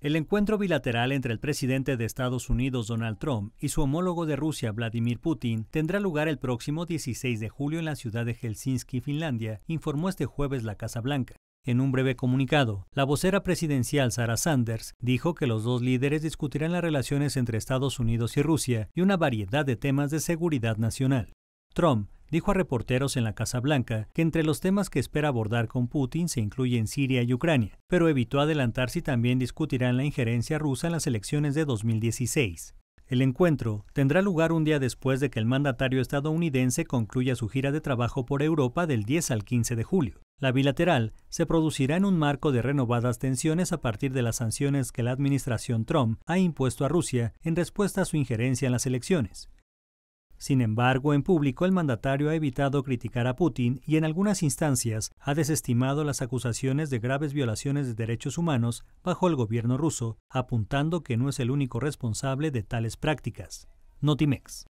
El encuentro bilateral entre el presidente de Estados Unidos Donald Trump y su homólogo de Rusia Vladimir Putin tendrá lugar el próximo 16 de julio en la ciudad de Helsinki, Finlandia, informó este jueves la Casa Blanca. En un breve comunicado, la vocera presidencial Sarah Sanders dijo que los dos líderes discutirán las relaciones entre Estados Unidos y Rusia y una variedad de temas de seguridad nacional. Trump dijo a reporteros en la Casa Blanca que entre los temas que espera abordar con Putin se incluyen Siria y Ucrania, pero evitó adelantar si también discutirán la injerencia rusa en las elecciones de 2016. El encuentro tendrá lugar un día después de que el mandatario estadounidense concluya su gira de trabajo por Europa del 10 al 15 de julio. La bilateral se producirá en un marco de renovadas tensiones a partir de las sanciones que la administración Trump ha impuesto a Rusia en respuesta a su injerencia en las elecciones. Sin embargo, en público el mandatario ha evitado criticar a Putin y en algunas instancias ha desestimado las acusaciones de graves violaciones de derechos humanos bajo el gobierno ruso, apuntando que no es el único responsable de tales prácticas. Notimex.